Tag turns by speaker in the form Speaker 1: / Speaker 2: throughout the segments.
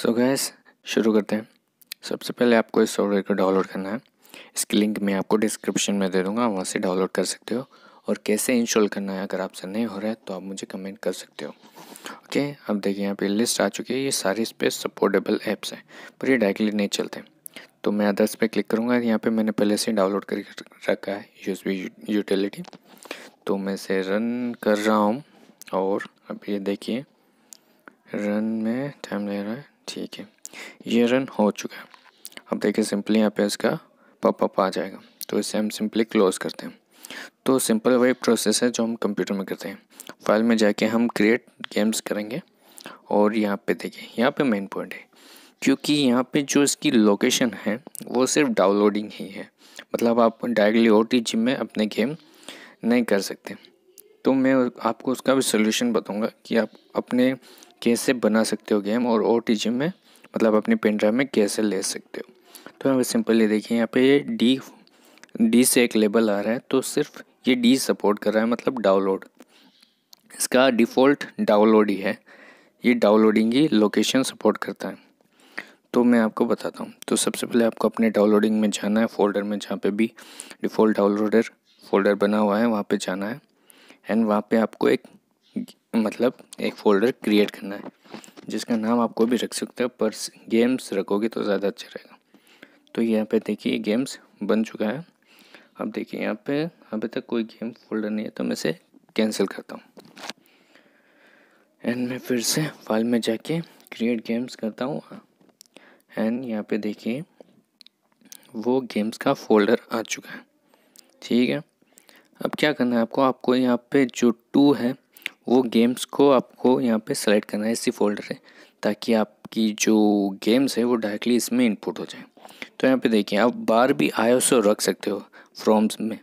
Speaker 1: सो so gas शुरू करते हैं सबसे पहले आपको इस सॉफ्टवेयर को डाउनलोड करना है इसकी लिंक मैं आपको डिस्क्रिप्शन में दे दूँगा वहाँ से डाउनलोड कर सकते हो और कैसे इंस्टॉल करना है अगर आपसे नहीं हो रहा है तो आप मुझे कमेंट कर सकते हो ओके अब देखिए यहाँ पे लिस्ट आ चुकी है ये सारे इस पर सपोर्टेबल ऐप्स हैं पर ये डायरेक्टली नहीं चलते तो मैं अदर्स पे क्लिक करूँगा यहाँ पे मैंने पहले से डाउनलोड कर रखा है बी यूटिलिटी तो मैं इसे रन कर रहा हूँ और अब ये देखिए रन में टाइम ले रहा है ठीक है ये रन हो चुका है अब देखिए सिंपली यहाँ पे इसका पॉपअप आ जाएगा तो इसे हम सिंपली क्लोज़ करते हैं तो सिंपल वही प्रोसेस है जो हम कंप्यूटर में करते हैं फाइल में जाके हम क्रिएट गेम्स करेंगे और यहाँ पे देखिए यहाँ पे मेन पॉइंट है क्योंकि यहाँ पे जो इसकी लोकेशन है वो सिर्फ डाउनलोडिंग ही है मतलब आप डायरेक्टली ओ टी में अपने गेम नहीं कर सकते तो मैं आपको उसका भी सोल्यूशन बताऊँगा कि आप अपने कैसे बना सकते हो गेम और ओ में मतलब अपने पेन ड्राइव में कैसे ले सकते हो तो यहाँ पर सिंपली देखिए यहाँ पे डी डी से एक लेबल आ रहा है तो सिर्फ ये डी सपोर्ट कर रहा है मतलब डाउनलोड इसका डिफ़ॉल्ट डाउनलोड ही है ये डाउनलोडिंग ही लोकेशन सपोर्ट करता है तो मैं आपको बताता हूँ तो सबसे पहले आपको अपने डाउनलोडिंग में जाना है फोल्डर में जहाँ पे भी डिफ़ॉल्ट डाउनलोडर फोल्डर बना हुआ है वहाँ पे जाना है एंड वहाँ पे आपको एक मतलब एक फोल्डर क्रिएट करना है जिसका नाम आप कोई भी रख सकते हो पर गेम्स रखोगे तो ज़्यादा अच्छा रहेगा तो यहाँ पे देखिए गेम्स बन चुका है अब देखिए यहाँ पे अभी तक कोई गेम फोल्डर नहीं है तो मैं इसे कैंसिल करता हूँ एंड मैं फिर से फाइल में जाके क्रिएट गेम्स करता हूँ एंड यहाँ पे देखिए वो गेम्स का फोल्डर आ चुका है ठीक है अब क्या करना है आपको आपको यहाँ पे जो टू है वो गेम्स को आपको यहाँ पे सेलेक्ट करना है इसी फोल्डर से ताकि आपकी जो गेम्स है वो डायरेक्टली इसमें इनपुट हो जाए तो यहाँ पे देखिए आप बाहर भी सो रख सकते हो फ्रॉम्स में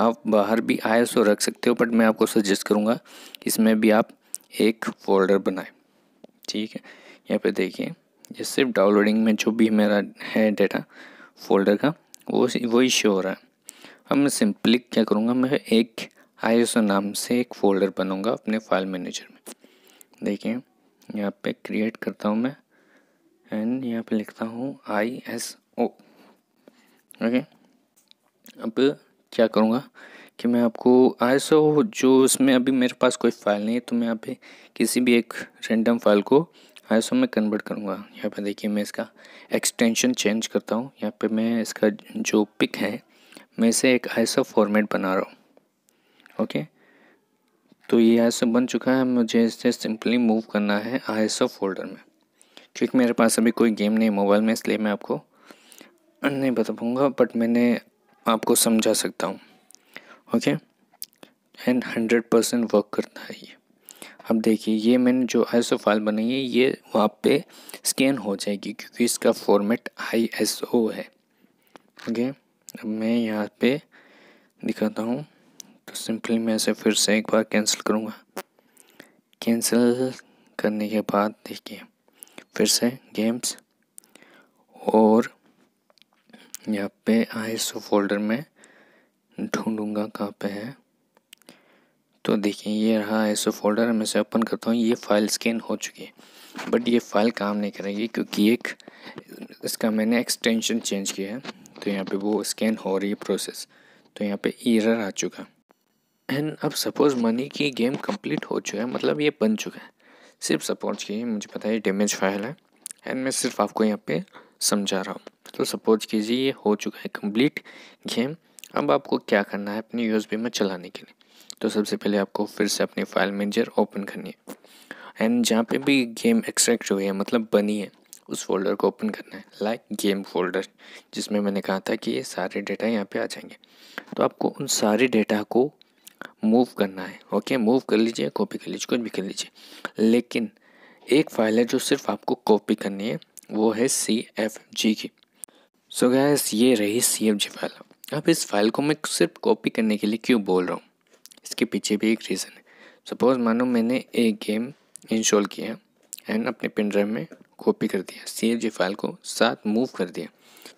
Speaker 1: आप बाहर भी सो रख सकते हो बट मैं आपको सजेस्ट करूँगा इसमें भी आप एक फोल्डर बनाएं ठीक है यहाँ पे देखिए ये सिर्फ डाउनलोडिंग में जो भी मेरा है डेटा फोल्डर का वो वही शो हो रहा है अब मैं सिंपली क्या करूँगा मैं एक आईएसओ नाम से एक फोल्डर बनूंगा अपने फाइल मैनेजर में देखिए यहाँ पे क्रिएट करता हूँ मैं एंड यहाँ पे लिखता हूँ आई एस ओ ओके अब क्या करूँगा कि मैं आपको आई एस ओ जो इसमें अभी मेरे पास कोई फाइल नहीं है तो मैं यहाँ पे किसी भी एक रेंडम फाइल को आई एस ओ में कन्वर्ट करूँगा यहाँ पे देखिए मैं इसका एक्सटेंशन चेंज करता हूँ यहाँ पे मैं इसका जो पिक है मैं इसे एक आई एस ओ फॉर्मेट बना रहा हूँ ओके तो ये आई सब बन चुका है मुझे इसे सिंपली मूव करना है आई फोल्डर में क्योंकि मेरे पास अभी कोई गेम नहीं मोबाइल में इसलिए मैं आपको नहीं बता पाऊँगा बट मैंने आपको समझा सकता हूँ okay and hundred percent work करता है ये अब देखिए ये मैंने जो आई फाइल बनाई है ये वहाँ पे स्कैन हो जाएगी क्योंकि इसका फॉर्मेट आई है ओके अब मैं यहाँ पे दिखाता हूँ तो सिंपली मैं इसे फिर से एक बार कैंसिल करूँगा कैंसिल करने के बाद देखिए फिर से गेम्स और यहाँ पे सो फोल्डर में ढूंढूंगा कहाँ पे है तो देखिए ये रहा आई सो फोल्डर मैं इसे ओपन करता हूँ ये फाइल स्कैन हो चुकी है बट ये फाइल काम नहीं करेगी क्योंकि एक इसका मैंने एक्सटेंशन चेंज किया है तो यहाँ पे वो स्कैन हो रही है प्रोसेस तो यहाँ पे एरर आ चुका एंड अब सपोज मनी की गेम कंप्लीट हो चुका है मतलब ये बन चुका है सिर्फ सपोज की मुझे पता है डैमेज फाइल है एंड मैं सिर्फ आपको यहाँ पे समझा रहा हूँ तो सपोज कीजिए ये हो चुका है कंप्लीट गेम अब आपको क्या करना है अपनी यूएसबी में चलाने के लिए तो सबसे पहले आपको फिर से अपनी फाइल मैनेजर ओपन करनी है एंड जहाँ पे भी गेम एक्सट्रैक्ट हुई है मतलब बनी है उस फोल्डर को ओपन करना है लाइक गेम फोल्डर जिसमें मैंने कहा था कि ये सारे डेटा यहाँ पे आ जाएंगे तो आपको उन सारे डेटा को मूव करना है ओके मूव कर लीजिए कॉपी कर लीजिए कुछ भी कर लीजिए लेकिन एक फाइल है जो सिर्फ आपको कॉपी करनी है वो है सी एफ जी की सो गैस ये रही सी एफ जी फाइल अब इस फाइल को मैं सिर्फ कॉपी करने के लिए क्यों बोल रहा हूँ इसके पीछे भी एक रीज़न है सपोज मानो मैंने एक गेम इंस्टॉल किया एंड अपने पिन ड्राइव में कॉपी कर दिया सी एफ जी फाइल को साथ मूव कर दिया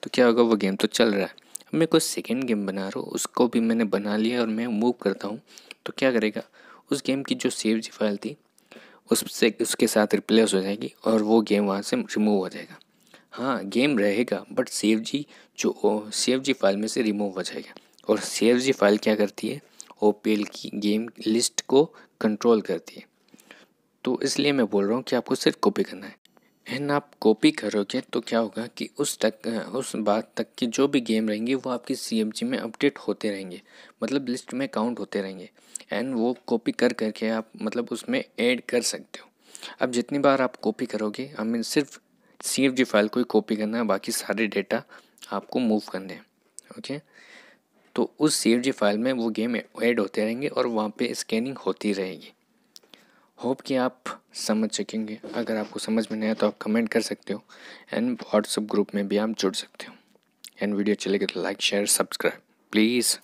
Speaker 1: तो क्या होगा वो गेम तो चल रहा है मैं कोई सेकेंड गेम बना रहा हूँ उसको भी मैंने बना लिया और मैं मूव करता हूँ तो क्या करेगा उस गेम की जो सेव जी फाइल थी उससे उसके साथ रिप्लेस हो जाएगी और वो गेम वहाँ से रिमूव हो जाएगा हाँ गेम रहेगा बट सेव जी जो सेव जी फाइल में से रिमूव हो जाएगा और सेव जी फाइल क्या करती है ओ की गेम लिस्ट को कंट्रोल करती है तो इसलिए मैं बोल रहा हूँ कि आपको सिर्फ कॉपी करना है एंड आप कॉपी करोगे तो क्या होगा कि उस तक उस बात तक की जो भी गेम रहेंगी वो आपकी सी में अपडेट होते रहेंगे मतलब लिस्ट में काउंट होते रहेंगे एंड वो कॉपी कर करके आप मतलब उसमें ऐड कर सकते हो अब जितनी बार आप कॉपी करोगे मीन सिर्फ सी एफ जी फाइल को ही कॉपी करना है बाकी सारे डेटा आपको मूव करने हैं ओके तो उस सी एफ जी फाइल में वो गेम ऐड होते रहेंगे और वहाँ पे स्कैनिंग होती रहेगी होप कि आप समझ सकेंगे अगर आपको समझ में नहीं आया तो आप कमेंट कर सकते हो एंड व्हाट्सअप ग्रुप में भी आप जुड़ सकते हो एंड वीडियो चलेगा तो लाइक शेयर सब्सक्राइब प्लीज़